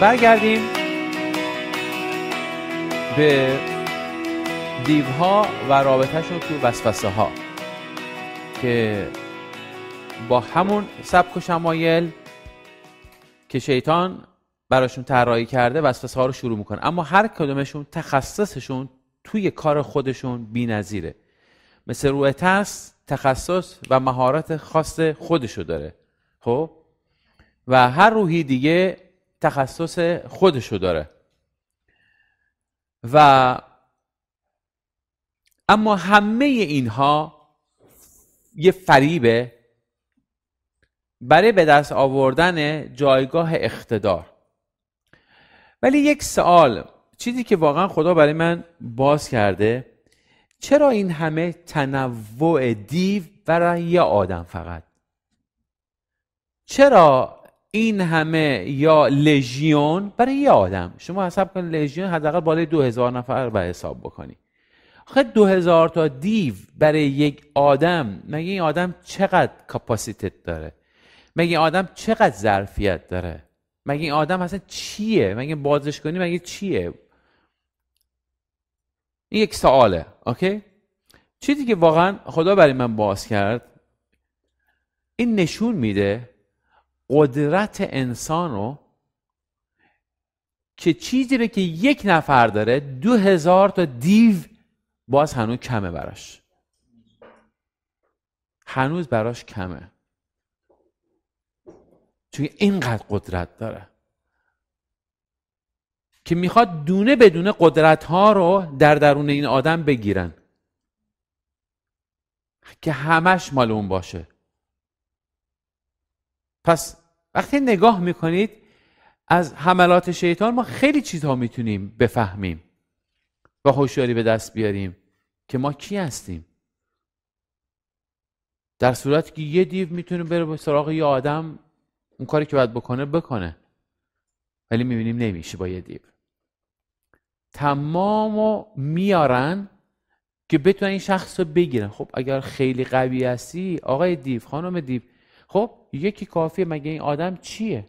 برگردیم به دیوها و رابطهشون تو وسوسه ها که با همون سبک و شمایل که شیطان براشون طراحی کرده وسوسه ها رو شروع میکنه اما هر کدومشون تخصصشون توی کار خودشون نذیره. مثل روی ترس تخصص و مهارت خاص خودشو داره خب و هر روحی دیگه تخصص خودشو داره و اما همه اینها یه فریبه برای به دست آوردن جایگاه اقتدار ولی یک سوال چیزی که واقعا خدا برای من باز کرده چرا این همه تنوع دیو برای یه آدم فقط چرا این همه یا لژیون برای یه آدم شما حساب کن لژیون حداقل بالای دو هزار نفر به حساب بکنی آخه دو هزار تا دیو برای یک آدم مگه این آدم چقدر کاپاسیتت داره مگه این آدم چقدر ظرفیت داره مگه این آدم اصلا چیه مگه بازش کنی مگه چیه این یک سواله اوکی چیزی که واقعا خدا برای من باز کرد این نشون میده قدرت انسان رو که چیزی رو که یک نفر داره دو هزار تا دیو باز هنوز کمه براش هنوز براش کمه چون اینقدر قدرت داره که میخواد دونه بدونه قدرت ها رو در درون این آدم بگیرن که همش مال اون باشه پس وقتی نگاه میکنید از حملات شیطان ما خیلی چیزها میتونیم بفهمیم و هوشیاری به دست بیاریم که ما کی هستیم در صورتی که یه دیو میتونه بره به سراغ یه آدم اون کاری که باید بکنه بکنه ولی میبینیم نمیشه با یه دیو تمام میارن که بتونن این شخص رو بگیرن خب اگر خیلی قوی هستی آقای دیو خانم دیو خب یکی کافیه مگه این آدم چیه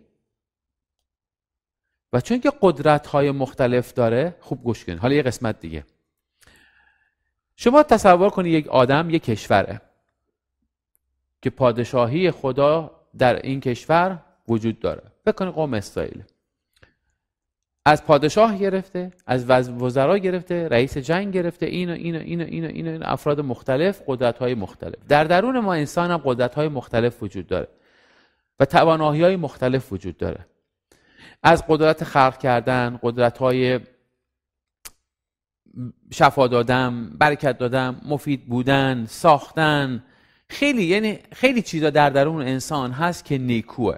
و چون که قدرت های مختلف داره خوب گوش کنید حالا یه قسمت دیگه شما تصور کنید یک آدم یک کشوره که پادشاهی خدا در این کشور وجود داره فکر کنید قوم اسرائیل از پادشاه گرفته از وزرا گرفته رئیس جنگ گرفته این و این و این این این, افراد مختلف قدرت های مختلف در درون ما انسان هم قدرت های مختلف وجود داره و توانایی های مختلف وجود داره از قدرت خلق کردن قدرت های شفا دادن برکت دادن مفید بودن ساختن خیلی یعنی خیلی چیزا در درون انسان هست که نیکوه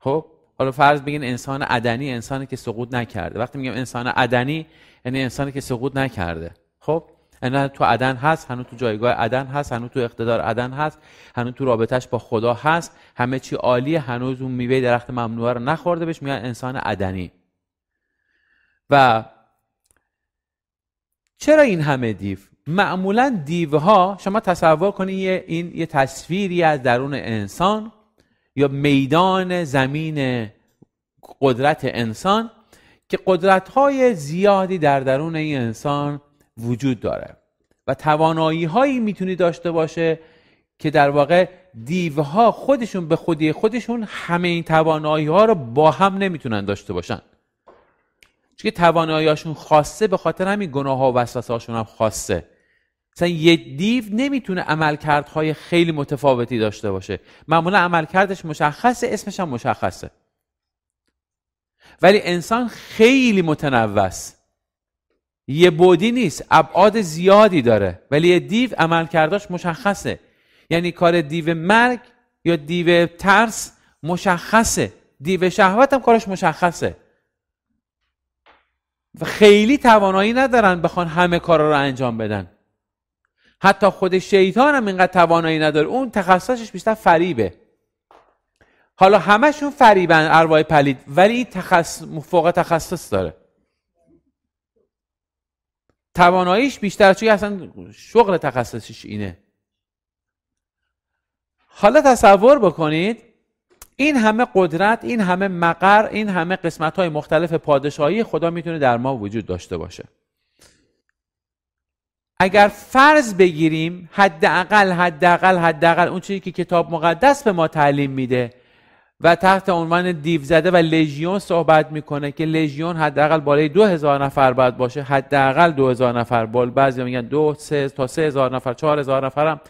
خب حالا فرض بگین انسان عدنی انسانی که سقوط نکرده وقتی میگم انسان عدنی یعنی انسانی که سقوط نکرده خب یعنی تو عدن هست هنوز تو جایگاه عدن هست هنوز تو اقتدار عدن هست هنوز تو رابطش با خدا هست همه چی عالی هنوز اون میوه درخت ممنوعه رو نخورده بهش میگن انسان عدنی و چرا این همه دیو معمولا دیوها شما تصور کنید این یه تصویری از درون انسان یا میدان زمین قدرت انسان که قدرت های زیادی در درون این انسان وجود داره و توانایی هایی میتونی داشته باشه که در واقع دیوها خودشون به خودی خودشون همه این توانایی ها رو با هم نمیتونن داشته باشن چون توانایی هاشون خاصه به خاطر همین گناه ها و وسوسه هاشون هم خاصه مثلا یه دیو نمیتونه عملکردهای خیلی متفاوتی داشته باشه معمولا عملکردش مشخصه اسمش هم مشخصه ولی انسان خیلی متنوع یه بودی نیست ابعاد زیادی داره ولی یه دیو عملکرداش مشخصه یعنی کار دیو مرگ یا دیو ترس مشخصه دیو شهوت هم کارش مشخصه و خیلی توانایی ندارن بخوان همه کارا رو انجام بدن حتی خود شیطان هم اینقدر توانایی نداره اون تخصصش بیشتر فریبه حالا همشون فریبن ارواح پلید ولی این فوق تخصص داره تواناییش بیشتر چون اصلا شغل تخصصش اینه حالا تصور بکنید این همه قدرت این همه مقر این همه قسمت های مختلف پادشاهی خدا میتونه در ما وجود داشته باشه اگر فرض بگیریم حداقل حداقل حداقل اون چیزی که کتاب مقدس به ما تعلیم میده و تحت عنوان دیو زده و لژیون صحبت میکنه که لژیون حداقل بالای دو هزار نفر باید باشه حداقل دو هزار نفر بال بعضی میگن دو سه تا سه هزار نفر چهار هزار نفر هم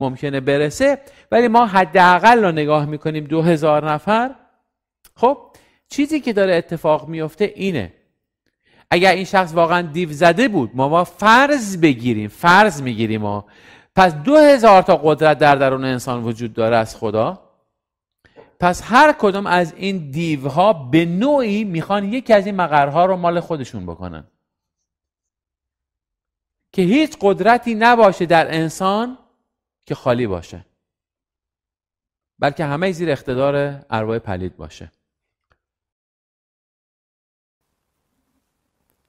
ممکنه برسه ولی ما حداقل رو نگاه میکنیم دو هزار نفر خب چیزی که داره اتفاق میفته اینه اگر این شخص واقعا دیو زده بود ما ما فرض بگیریم فرض میگیریم ما پس دو هزار تا قدرت در درون انسان وجود داره از خدا پس هر کدوم از این دیوها به نوعی میخوان یکی از این مقرها رو مال خودشون بکنن که هیچ قدرتی نباشه در انسان که خالی باشه بلکه همه زیر اقتدار ارواح پلید باشه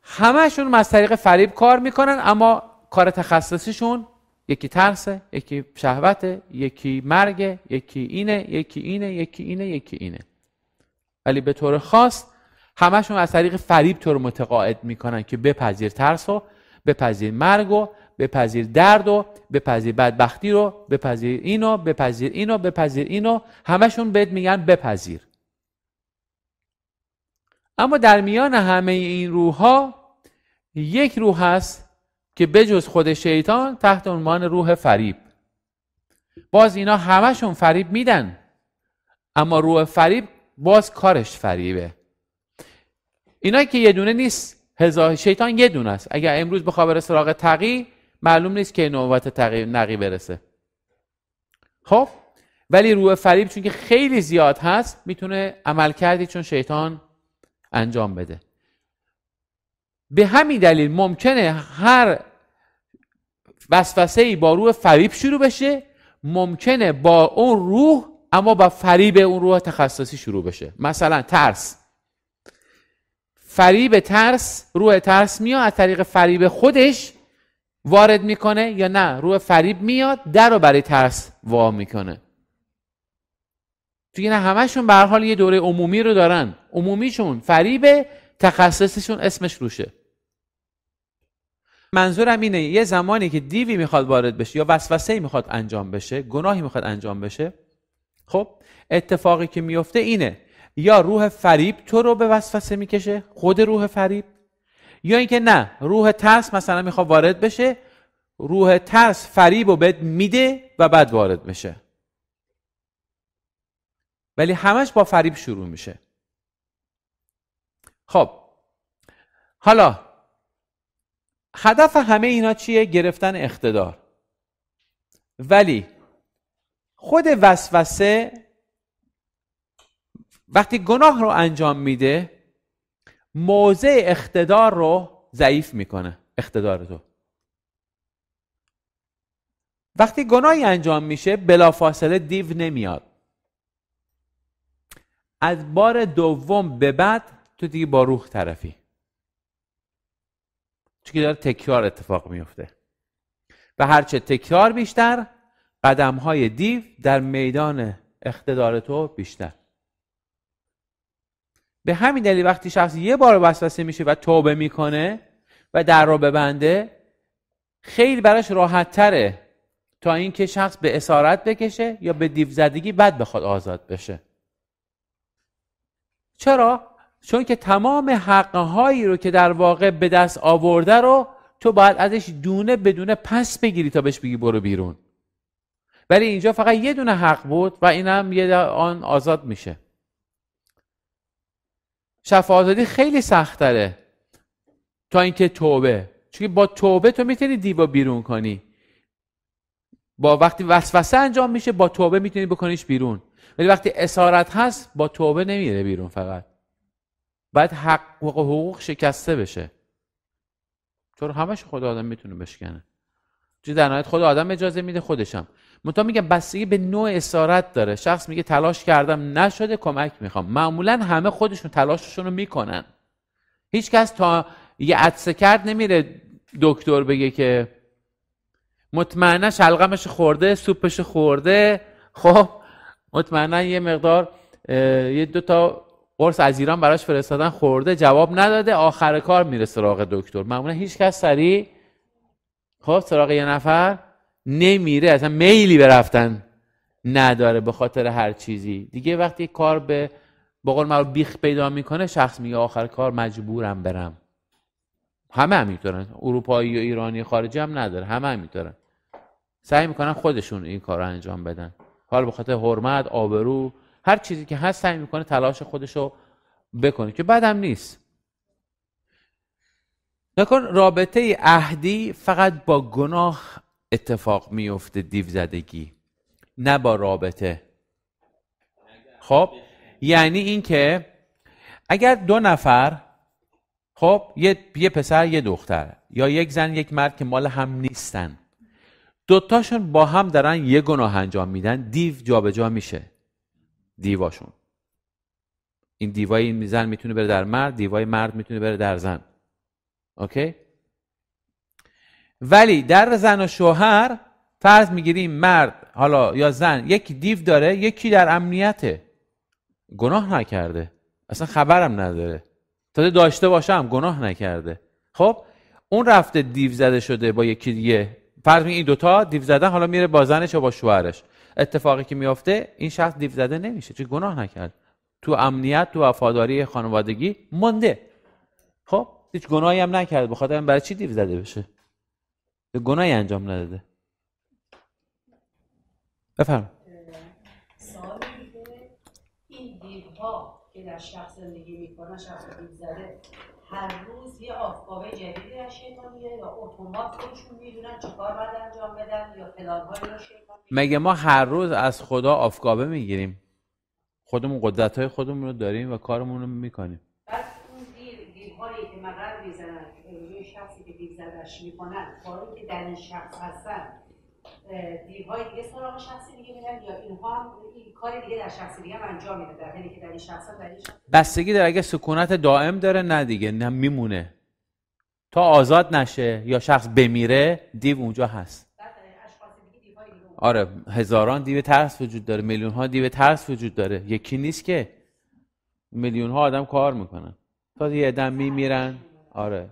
همشون از طریق فریب کار میکنن اما کار تخصصیشون یکی ترسه یکی شهوته یکی مرگه یکی اینه یکی اینه یکی اینه یکی اینه ولی به طور خاص همشون از طریق فریب تو رو متقاعد میکنن که بپذیر ترس و بپذیر مرگ و بپذیر درد و بپذیر بدبختی رو بپذیر اینو بپذیر اینو بپذیر اینو همشون بهت میگن بپذیر اما در میان همه این روح یک روح هست که بجز خود شیطان تحت عنوان روح فریب باز اینا همشون فریب میدن اما روح فریب باز کارش فریبه اینا که یه دونه نیست هزار شیطان یه دونه است اگر امروز بخواه بره سراغ تقی معلوم نیست که نوبت تقی نقی برسه خب ولی روح فریب چون که خیلی زیاد هست میتونه عمل کردی چون شیطان انجام بده به همین دلیل ممکنه هر وسوسه ای با روح فریب شروع بشه ممکنه با اون روح اما با فریب اون روح تخصصی شروع بشه مثلا ترس فریب ترس روح ترس میاد از طریق فریب خودش وارد میکنه یا نه روح فریب میاد در رو برای ترس وا میکنه توی نه همشون به حال یه دوره عمومی رو دارن عمومیشون فریب تخصصشون اسمش روشه منظورم اینه یه زمانی که دیوی میخواد وارد بشه یا وسوسه میخواد انجام بشه گناهی میخواد انجام بشه خب اتفاقی که میفته اینه یا روح فریب تو رو به وسوسه میکشه خود روح فریب یا اینکه نه روح ترس مثلا میخواد وارد بشه روح ترس فریب رو بهت میده و بعد وارد میشه ولی همش با فریب شروع میشه خب حالا هدف همه اینا چیه؟ گرفتن اقتدار ولی خود وسوسه وقتی گناه رو انجام میده موضع اقتدار رو ضعیف میکنه اقتدار تو وقتی گناهی انجام میشه بلافاصله دیو نمیاد از بار دوم به بعد تو دیگه با روح طرفی چون داره تکرار اتفاق میفته و هرچه تکرار بیشتر قدم های دیو در میدان اقتدار تو بیشتر به همین دلیل وقتی شخص یه بار وسوسه میشه و توبه میکنه و در رو ببنده خیلی براش راحت تره تا اینکه شخص به اسارت بکشه یا به دیو زدگی بد بخواد آزاد بشه چرا چون که تمام حقهایی رو که در واقع به دست آورده رو تو باید ازش دونه بدونه پس بگیری تا بهش بگی برو بیرون ولی اینجا فقط یه دونه حق بود و اینم یه آن آزاد میشه شفا آزادی خیلی سخت تا اینکه توبه چون با توبه تو میتونی دیو بیرون کنی با وقتی وسوسه انجام میشه با توبه میتونی بکنیش بیرون ولی وقتی اسارت هست با توبه نمیره بیرون فقط بعد حق و حقوق شکسته بشه چون همش خود آدم میتونه بشکنه چون در نهایت خود آدم اجازه میده خودشم منتها میگم بستگی به نوع اسارت داره شخص میگه تلاش کردم نشده کمک میخوام معمولا همه خودشون تلاششون رو میکنن هیچکس تا یه عدسه کرد نمیره دکتر بگه که مطمئنا شلغمش خورده سوپش خورده خب مطمئنا یه مقدار یه دو تا قرص از ایران براش فرستادن خورده جواب نداده آخر کار میره سراغ دکتر معمولا هیچ کس سریع خب سراغ یه نفر نمیره اصلا میلی به رفتن نداره به خاطر هر چیزی دیگه وقتی کار به با قول بیخ پیدا میکنه شخص میگه آخر کار مجبورم برم همه میتونن اروپایی و ایرانی خارجی هم نداره همه میتونن سعی میکنن خودشون این کار رو انجام بدن حال به خاطر حرمت آبرو هر چیزی که هست سعی میکنه تلاش خودش رو بکنه که بعدم نیست نکن رابطه عهدی فقط با گناه اتفاق میفته دیو زدگی نه با رابطه خب یعنی اینکه اگر دو نفر خب یه،, پسر یه دختر یا یک زن یک مرد که مال هم نیستن دوتاشون با هم دارن یه گناه انجام میدن دیو جابجا میشه دیواشون این دیوای زن میتونه بره در مرد دیوای مرد میتونه بره در زن اوکی ولی در زن و شوهر فرض میگیریم مرد حالا یا زن یکی دیو داره یکی در امنیته گناه نکرده اصلا خبرم نداره تا داشته باشم گناه نکرده خب اون رفته دیو زده شده با یکی دیگه فرض این دوتا دیو زدن حالا میره با زنش و با شوهرش اتفاقی که میفته این شخص دیو زده نمیشه چون گناه نکرد تو امنیت تو وفاداری خانوادگی مونده خب هیچ گناهی هم نکرد بخاطر برای چی دیو زده بشه گناهی انجام نداده بفرم سوال این دیوها که در شخص زندگی میکنه شخص زده هر روز یه آفکاوه جدیدی از شیطان میاد یا اتومات خودشون میدونن چیکار باید انجام بدن یا پلانهایی رو شیطان مگه ما هر روز از خدا آفکاوه میگیریم خودمون قدرت های خودمون رو داریم و کارمون رو میکنیم بس اون دیر دیرهایی که مقرد میزنن روی شخصی که دیر زدش میکنن کاری که در این شخص هستن دیوهای دیگه سراغ شخصی دیگه میرن یا اینها این کار دیگه در شخص دیگه انجام میده در حالی که در این شخص در بستگی داره اگه سکونت دائم داره نه دیگه نه میمونه تا آزاد نشه یا شخص بمیره دیو اونجا هست آره هزاران دیو ترس وجود داره میلیون ها دیو ترس وجود داره یکی نیست که میلیون ها آدم کار میکنن تا یه آدم میمیرن آره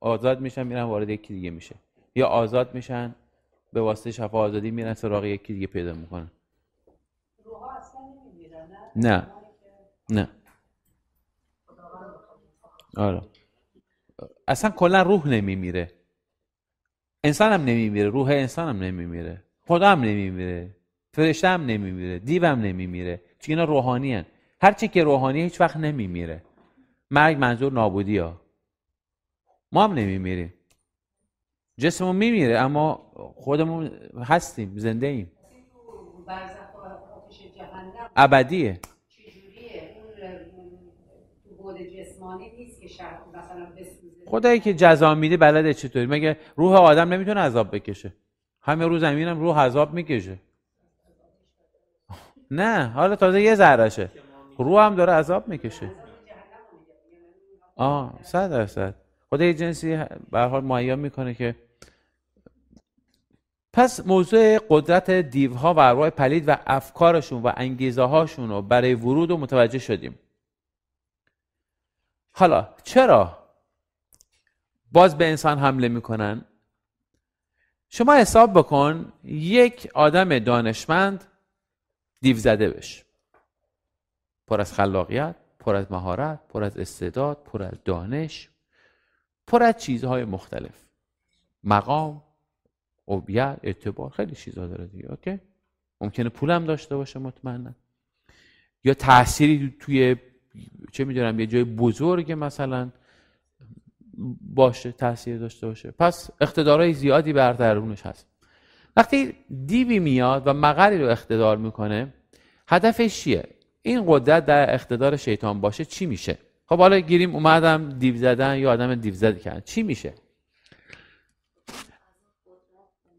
آزاد میشن میرن وارد یکی دیگه میشه یا آزاد میشن به واسطه شفا آزادی میرن سراغ یکی دیگه پیدا میکنن نه نه آره اصلا کلا روح نمیمیره انسانم هم نمیمیره روح انسانم هم نمیمیره خدا هم نمیمیره فرشته هم نمیمیره دیو هم نمیمیره چون اینا روحانی هن. هر چی که روحانی هیچ وقت نمیمیره مرگ منظور نابودی ها ما هم نمیمیریم جسممون میمیره اما خودمون هستیم زنده ایم ابدیه خدایی که جزا میده بلده چطوری مگه روح آدم نمیتونه عذاب بکشه همه روز زمینم روح عذاب میکشه نه حالا تازه یه ذرهشه روح هم داره عذاب میکشه آه صد درصد خدا یه جنسی به حال میکنه که پس موضوع قدرت دیوها و ارواح پلید و افکارشون و انگیزه هاشون رو برای ورود و متوجه شدیم حالا چرا باز به انسان حمله میکنن شما حساب بکن یک آدم دانشمند دیو زده بش پر از خلاقیت پر از مهارت پر از استعداد پر از دانش پر از چیزهای مختلف مقام خب هویت اعتبار خیلی چیزا داره دیگه اوکی ممکنه پولم داشته باشه مطمئنا یا تأثیری توی چه میدونم یه جای بزرگ مثلا باشه تاثیر داشته باشه پس اقتدارهای زیادی بر درونش هست وقتی دیوی میاد و مغری رو اقتدار میکنه هدفش چیه این قدرت در اقتدار شیطان باشه چی میشه خب حالا گیریم اومدم دیو زدن یا آدم دیو زدی کردن چی میشه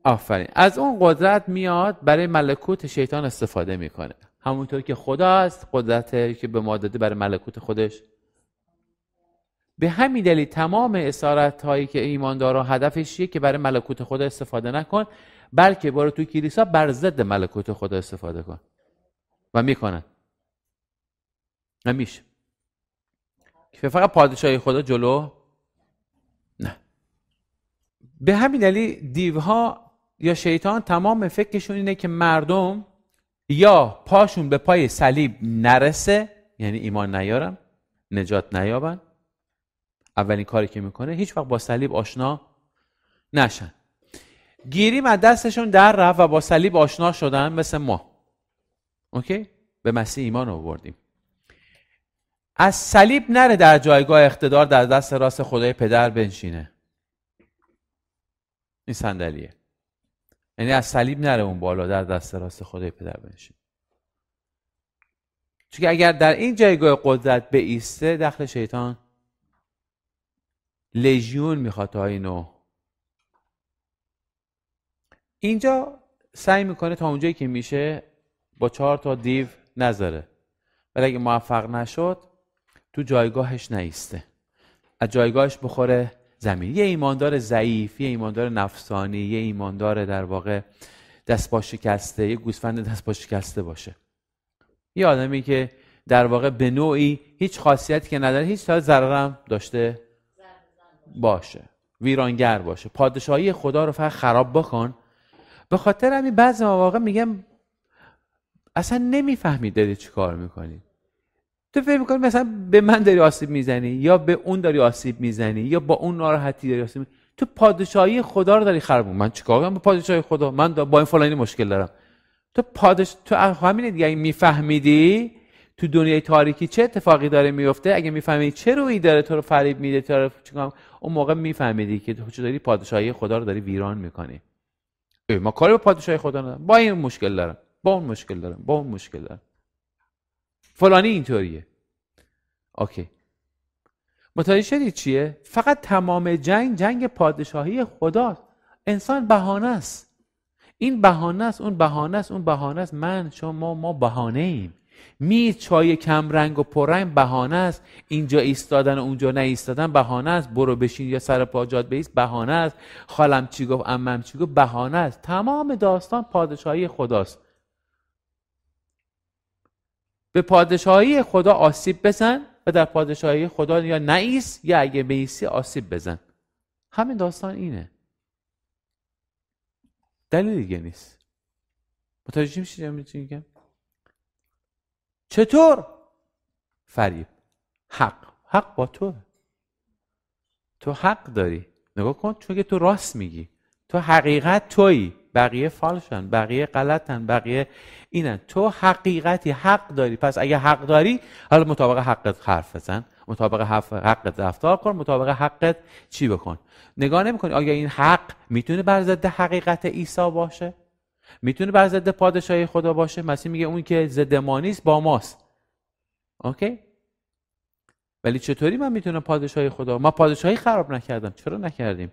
آفرین از اون قدرت میاد برای ملکوت شیطان استفاده میکنه همونطور که خدا است قدرت که به ما داده برای ملکوت خودش به همین دلیل تمام اسارت هایی که ایماندارا هدفش که برای ملکوت خدا استفاده نکن بلکه برو تو کلیسا بر ضد ملکوت خدا استفاده کن و میکنن نمیشه که فقط پادشاهی خدا جلو نه به همین دلیل دیوها یا شیطان تمام فکرشون اینه که مردم یا پاشون به پای صلیب نرسه یعنی ایمان نیارم نجات نیابن اولین کاری که میکنه هیچ وقت با صلیب آشنا نشن گیریم از دستشون در رفت و با صلیب آشنا شدن مثل ما اوکی به مسیح ایمان آوردیم از صلیب نره در جایگاه اقتدار در دست راست خدای پدر بنشینه این صندلیه یعنی از صلیب نره اون بالا در دست راست خدای پدر بنشین چون اگر در این جایگاه قدرت به ایسته دخل شیطان لژیون میخواد تا اینو اینجا سعی میکنه تا اونجایی که میشه با چهار تا دیو نذاره ولی اگه موفق نشد تو جایگاهش نیسته از جایگاهش بخوره زمین یه ایماندار ضعیف یه ایماندار نفسانی یه ایماندار در واقع دست با شکسته یه گوسفند دست با شکسته باشه یه آدمی که در واقع به نوعی هیچ خاصیتی که نداره هیچ تا ضررم داشته باشه ویرانگر باشه پادشاهی خدا رو فقط خراب بکن به خاطر همین بعضی مواقع میگم اصلا نمیفهمید دارید چی کار میکنید تو فکر میکنی مثلا به من داری آسیب میزنی یا به اون داری آسیب میزنی یا با اون ناراحتی داری آسیب میزنی تو پادشاهی خدا رو داری خراب من چیکار کنم با پادشاهی خدا من با این فلانی مشکل دارم تو پادش تو همین دیگه میفهمیدی تو دنیای تاریکی چه اتفاقی داره میفته اگه میفهمیدی چه روی داره تو رو فریب میده تو رو چیکار اون موقع میفهمیدی که تو داری پادشاهی خدا رو داری ویران میکنی ما کاری با پادشاهی خدا ندارم با این مشکل دارم با اون مشکل دارم با اون مشکل دارم فلانی اینطوریه اوکی متوجه شدید چیه فقط تمام جنگ جنگ پادشاهی خدا انسان بهانه است این بهانه است اون بهانه است اون بهانه است من شما ما بهانه ایم می چای کم رنگ و پررنگ بهانه است اینجا ایستادن و اونجا نه بهانه است برو بشین یا سر پا جات بیست بهانه است خالم چی گفت عمم چی گفت بهانه است تمام داستان پادشاهی خداست به پادشاهی خدا آسیب بزن و در پادشاهی خدا یا نعیس یا اگه بیسی آسیب بزن همین داستان اینه دلیل دیگه نیست متوجه میشید میگم چطور فریب حق حق با تو تو حق داری نگاه کن چون که تو راست میگی تو حقیقت تویی بقیه فالشن بقیه غلطن بقیه اینن تو حقیقتی حق داری پس اگه حق داری حالا مطابق حقت حرف بزن مطابق حقت رفتار کن مطابق حقت چی بکن نگاه نمیکنی آیا این حق میتونه بر ضد حقیقت عیسی باشه میتونه بر ضد پادشاهی خدا باشه مسیح میگه اون که ضد ما نیست با ماست اوکی ولی چطوری من میتونم پادشاهی خدا ما پادشاهی خراب نکردم چرا نکردیم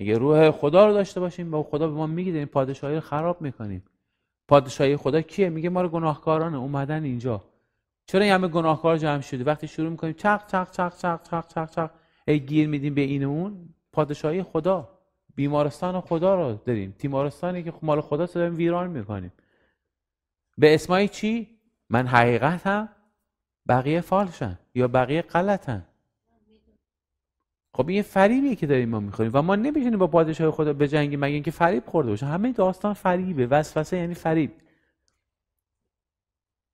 اگه روح خدا رو داشته باشیم با خدا به ما میگه این پادشاهی رو خراب میکنیم پادشاهی خدا کیه میگه ما رو گناهکارانه اومدن اینجا چرا همه گناهکار جمع شده وقتی شروع میکنیم چق چق چق چق چق چق چق ای گیر میدیم به این اون پادشاهی خدا بیمارستان خدا رو داریم تیمارستانی که مال خدا داریم ویران میکنیم به اسمای چی من حقیقتم بقیه فالشن یا بقیه غلطن خب این فریبیه که داریم ما میخوریم و ما نمیتونیم با پادشاه خدا بجنگیم مگه اینکه فریب خورده باشه همه داستان فریبه وسوسه یعنی فریب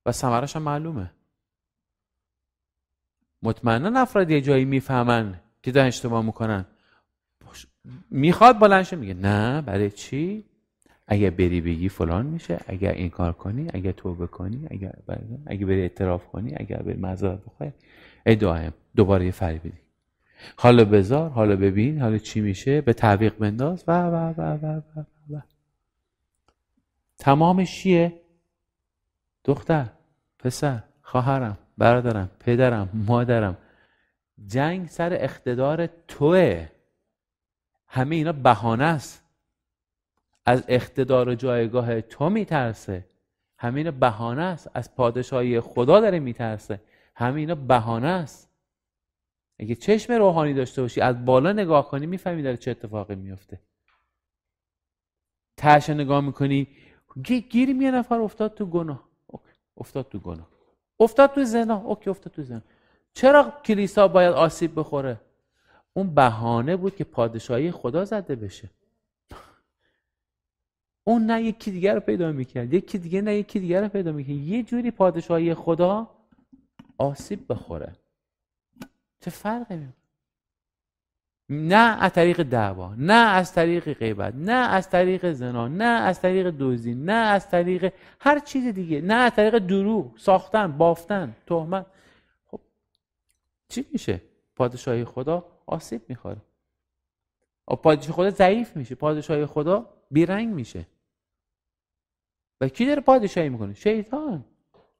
و ثمرش هم معلومه مطمئنا افراد یه جایی میفهمن که دارن اشتباه میکنن میخواد بلندشه میگه نه برای چی اگه بری بگی فلان میشه اگر این کار کنی اگر توبه کنی اگر بری, بری اعتراف کنی اگر به معذرت بخوای ای دائم دوباره یه حالا بذار حالا ببین حالا چی میشه به تعویق بنداز و و و و و و تمامش چیه دختر پسر خواهرم برادرم پدرم مادرم جنگ سر اقتدار توه همه اینا بهانه است از اقتدار جایگاه تو میترسه همه اینا بهانه است از پادشاهی خدا داره میترسه همه اینا بهانه است اگه چشم روحانی داشته باشی از بالا نگاه کنی میفهمی داره چه اتفاقی میفته ترش نگاه میکنی گیر یه نفر افتاد تو گناه اوکی. افتاد تو گناه افتاد تو زنا اوکی افتاد تو زنا چرا کلیسا باید آسیب بخوره اون بهانه بود که پادشاهی خدا زده بشه اون نه یکی دیگر رو پیدا میکرد یکی دیگه نه یکی دیگر رو پیدا میکرد یه جوری پادشاهی خدا آسیب بخوره چه فرقی میکنه نه از طریق دعوا نه از طریق غیبت نه از طریق زنا نه از طریق دزدی نه از طریق هر چیز دیگه نه از طریق دروغ ساختن بافتن تهمت خب چی میشه پادشاهی خدا آسیب میخوره پادشاهی خدا ضعیف میشه پادشاهی خدا بیرنگ میشه و کی داره پادشاهی میکنه شیطان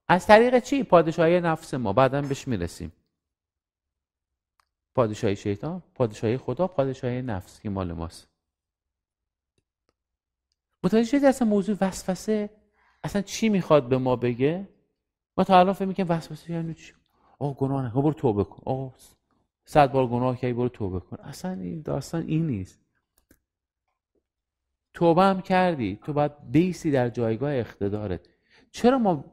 از طریق چی پادشاهی نفس ما بعدا بهش میرسیم پادشاهی شیطان پادشاهی خدا پادشاهی نفس که مال ماست متوجه شدید اصلا موضوع وسوسه اصلا چی میخواد به ما بگه ما تا الان فکر میکنیم وسوسه یعنی چی آقا گناه نکن برو توبه کن آقا صد بار گناه کردی برو توبه کن اصلا این داستان این نیست توبه هم کردی تو باید بیسی در جایگاه اقتدارت چرا ما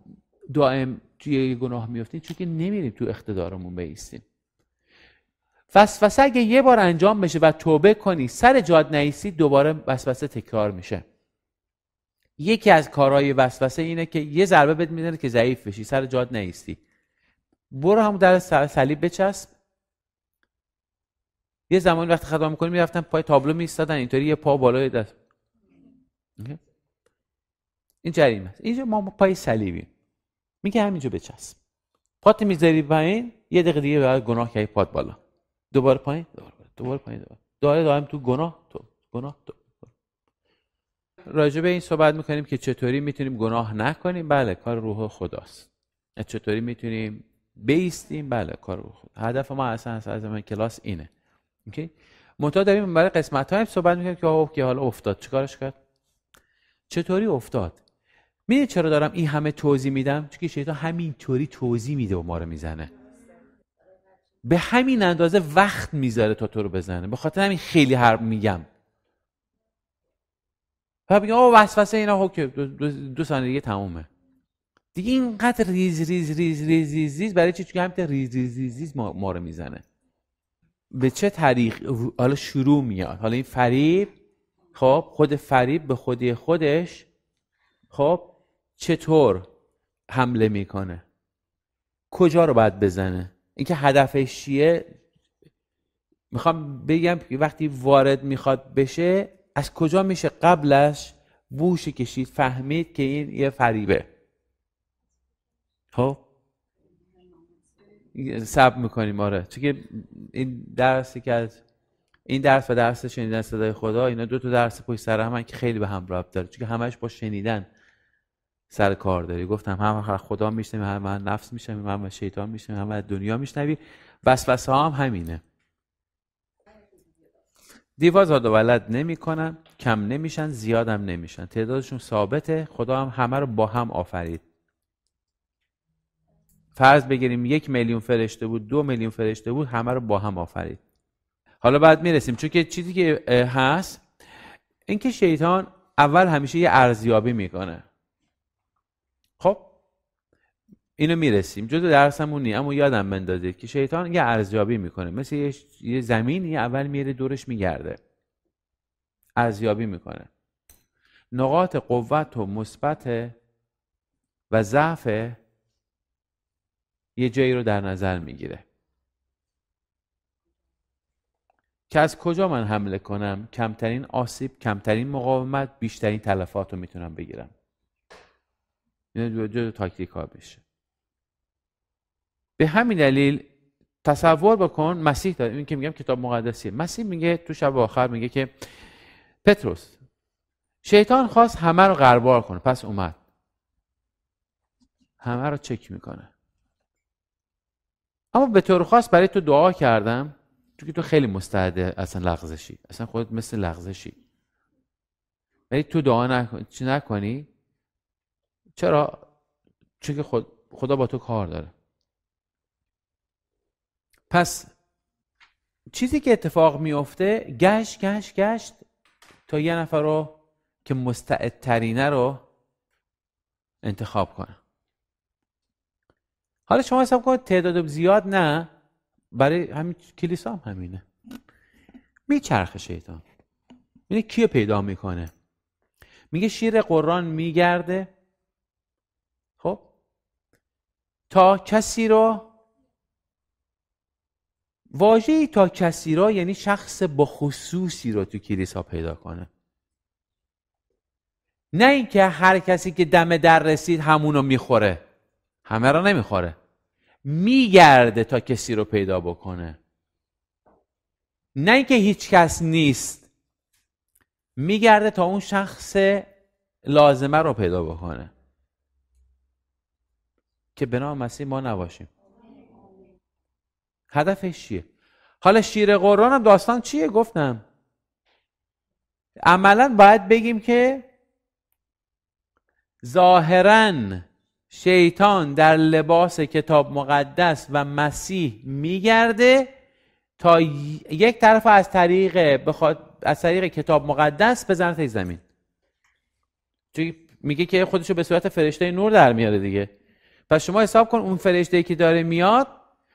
دائم توی گناه میفتیم چون که نمیریم تو اقتدارمون بیستیم وسوسه اگه یه بار انجام بشه و توبه کنی سر جاد نیستی دوباره وسوسه تکرار میشه یکی از کارهای وسوسه اینه که یه ضربه بد میزنه که ضعیف بشی سر جاد نیستی برو همون در صلیب بچسب یه زمانی وقتی خدا میکنی میرفتن پای تابلو میستادن اینطوری یه پا بالای دست این جریمه است اینجا ما پای صلیبیم میگه همینجا بچسب پات میذاری این یه دقیقه دیگه باید گناه کردی پات بالا دوباره پایین دوباره پایین دوباره پایین دوباره دوباره تو گناه تو گناه تو راجع به این صحبت میکنیم که چطوری میتونیم گناه نکنیم بله کار روح خداست چطوری میتونیم بیستیم بله کار روح خدا هدف ما اصلا از من کلاس اینه اوکی منتها داریم برای قسمت های صحبت میکنیم که اوکی که حالا افتاد چیکارش کرد چطوری افتاد میدید چرا دارم این همه توضیح میدم چون شیطان همینطوری توضیح میده و ما رو میزنه به همین اندازه وقت میذاره تا تو رو بزنه به خاطر همین خیلی حرف میگم و بگم وسوسه اینا ها خب که دو, دو, دو دیگه تمومه دیگه اینقدر ریز ریز ریز ریز ریز ریز برای چی چون ریز ریز ریز ریز ما رو میزنه به چه طریق حالا شروع میاد حالا این فریب خب خود فریب به خودی خودش خب چطور حمله میکنه کجا رو باید بزنه اینکه هدفش چیه میخوام بگم که وقتی وارد میخواد بشه از کجا میشه قبلش بوش کشید فهمید که این یه فریبه خب سب میکنیم آره چون که این درسی که از این درس و درس شنیدن صدای خدا اینا دو تا درس پشت سر هم که خیلی به هم رابط داره چون که همش با شنیدن سر کار داری گفتم هم خدا میشنوی هم نفس میشنم هم شیطان میشیم هم دنیا میشنوی وسوسه هم همینه دیواز زاد و نمیکنن کم نمیشن زیادم نمیشن تعدادشون ثابته خدا هم همه رو با هم آفرید فرض بگیریم یک میلیون فرشته بود دو میلیون فرشته بود همه رو با هم آفرید حالا بعد میرسیم چون که چیزی که هست اینکه شیطان اول همیشه یه ارزیابی میکنه خب اینو میرسیم جدا درسمون نی اما یادم بندازه که شیطان یه ارزیابی میکنه مثل یه زمینی اول میره دورش میگرده ارزیابی میکنه نقاط قوت و مثبت و ضعف یه جایی رو در نظر میگیره که از کجا من حمله کنم کمترین آسیب کمترین مقاومت بیشترین تلفات رو میتونم بگیرم اینا دو تاکتیک ها بشه به همین دلیل تصور بکن مسیح داره این که میگم کتاب مقدسیه مسیح میگه تو شب آخر میگه که پتروس شیطان خواست همه رو غربار کنه پس اومد همه رو چک میکنه اما به طور خاص برای تو دعا کردم چون تو خیلی مستعد اصلا لغزشی اصلا خودت مثل لغزشی ولی تو دعا چی نکنی چرا چون که خود خدا با تو کار داره پس چیزی که اتفاق میفته گشت گشت گشت تا یه نفر رو که مستعدترینه رو انتخاب کنه حالا شما حساب کنید تعداد زیاد نه برای همین کلیسا هم همینه میچرخه شیطان میگه یعنی کیو پیدا میکنه میگه شیر قرآن میگرده خب تا کسی را واژه تا کسی را یعنی شخص با خصوصی را تو کلیسا پیدا کنه نه اینکه هر کسی که دم در رسید همونو میخوره همه را نمیخوره میگرده تا کسی رو پیدا بکنه نه اینکه هیچ کس نیست میگرده تا اون شخص لازمه رو پیدا بکنه که به نام مسیح ما نباشیم هدفش چیه حالا شیر قرآن هم داستان چیه گفتم عملا باید بگیم که ظاهرا شیطان در لباس کتاب مقدس و مسیح میگرده تا یک طرف از طریق از طریق کتاب مقدس بزنه زمین چون میگه که خودشو به صورت فرشته نور در میاره دیگه پس شما حساب کن اون فرشته که داره میاد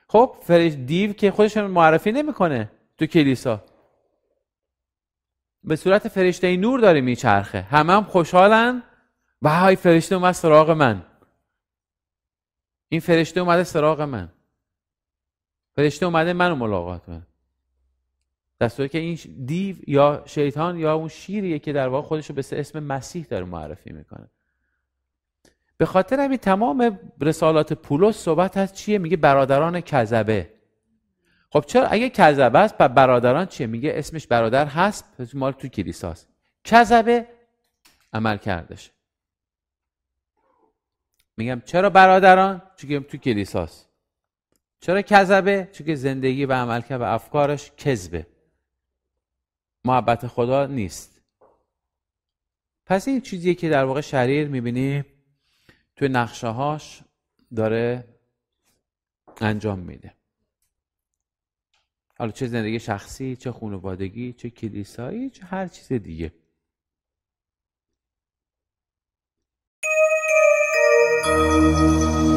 خب فرش دیو که خودش معرفی نمیکنه تو کلیسا به صورت فرشته نور داره میچرخه همه هم خوشحالن و فرشته اومد سراغ من این فرشته اومده سراغ من فرشته اومده منو ملاقات من دستوری که این دیو یا شیطان یا اون شیریه که در واقع خودش رو به اسم مسیح داره معرفی میکنه به خاطر همین تمام رسالات پولس صحبت هست چیه میگه برادران کذبه خب چرا اگه کذبه است پس برادران چیه میگه اسمش برادر هست پس مال تو کلیساست کذبه عمل کردش میگم چرا برادران چون تو کلیساست چرا کذبه چون زندگی و کرد و افکارش کذبه محبت خدا نیست پس این چیزیه که در واقع شریر میبینیم توی نقشه هاش داره انجام میده حالا چه زندگی شخصی چه خانوادگی چه کلیسایی چه هر چیز دیگه